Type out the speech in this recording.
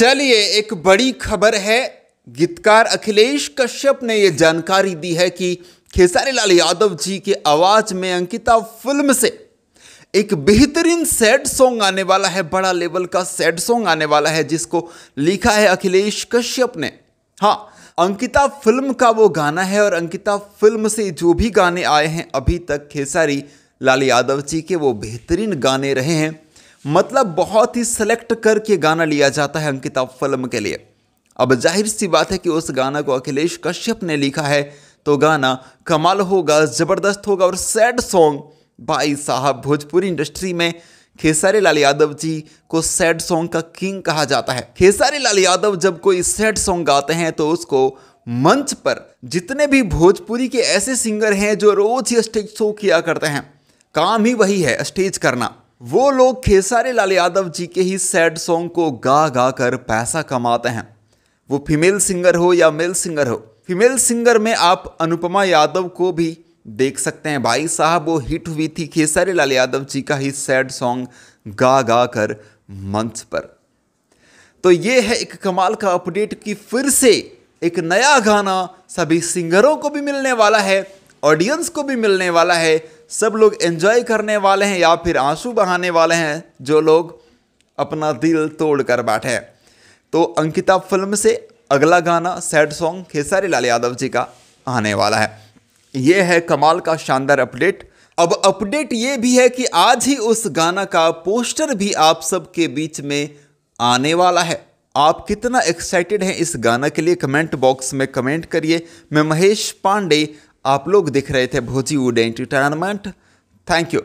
चलिए एक बड़ी खबर है गीतकार अखिलेश कश्यप ने यह जानकारी दी है कि खेसारी लाल यादव जी की आवाज में अंकिता फिल्म से एक बेहतरीन सैड सॉन्ग आने वाला है बड़ा लेवल का सैड सॉन्ग आने वाला है जिसको लिखा है अखिलेश कश्यप ने हाँ अंकिता फिल्म का वो गाना है और अंकिता फिल्म से जो भी गाने आए हैं अभी तक खेसारी लाल यादव जी के वो बेहतरीन गाने रहे हैं मतलब बहुत ही सेलेक्ट करके गाना लिया जाता है अंकिता फिल्म के लिए अब जाहिर सी बात है कि उस गाना को अखिलेश कश्यप ने लिखा है तो गाना कमाल होगा ज़बरदस्त होगा और सैड सॉन्ग भाई साहब भोजपुरी इंडस्ट्री में खेसारी लाल यादव जी को सैड सॉन्ग का किंग कहा जाता है खेसारी लाल यादव जब कोई सैड सॉन्ग गाते हैं तो उसको मंच पर जितने भी भोजपुरी के ऐसे सिंगर हैं जो रोज ही स्टेज शो किया करते हैं काम ही वही है स्टेज करना वो लोग खेसारी लाल यादव जी के ही सैड सॉन्ग को गा गा कर पैसा कमाते हैं वो फीमेल सिंगर हो या मेल सिंगर हो फीमेल सिंगर में आप अनुपमा यादव को भी देख सकते हैं भाई साहब वो हिट हुई थी खेसारी लाल यादव जी का ही सैड सॉन्ग गा गा कर मंच पर तो ये है एक कमाल का अपडेट कि फिर से एक नया गाना सभी सिंगरों को भी मिलने वाला है ऑडियंस को भी मिलने वाला है सब लोग एंजॉय करने वाले हैं या फिर आंसू बहाने वाले हैं जो लोग अपना दिल तोड़ कर बैठे तो अंकिता फिल्म से अगला गाना सैड सॉन्ग खेसारी लाल यादव जी का आने वाला है ये है कमाल का शानदार अपडेट अब अपडेट ये भी है कि आज ही उस गाना का पोस्टर भी आप सबके बीच में आने वाला है आप कितना एक्साइटेड हैं इस गाना के लिए कमेंट बॉक्स में कमेंट करिए मैं महेश पांडे आप लोग देख रहे थे भोजी वुड एंटरटेनमेंट थैंक यू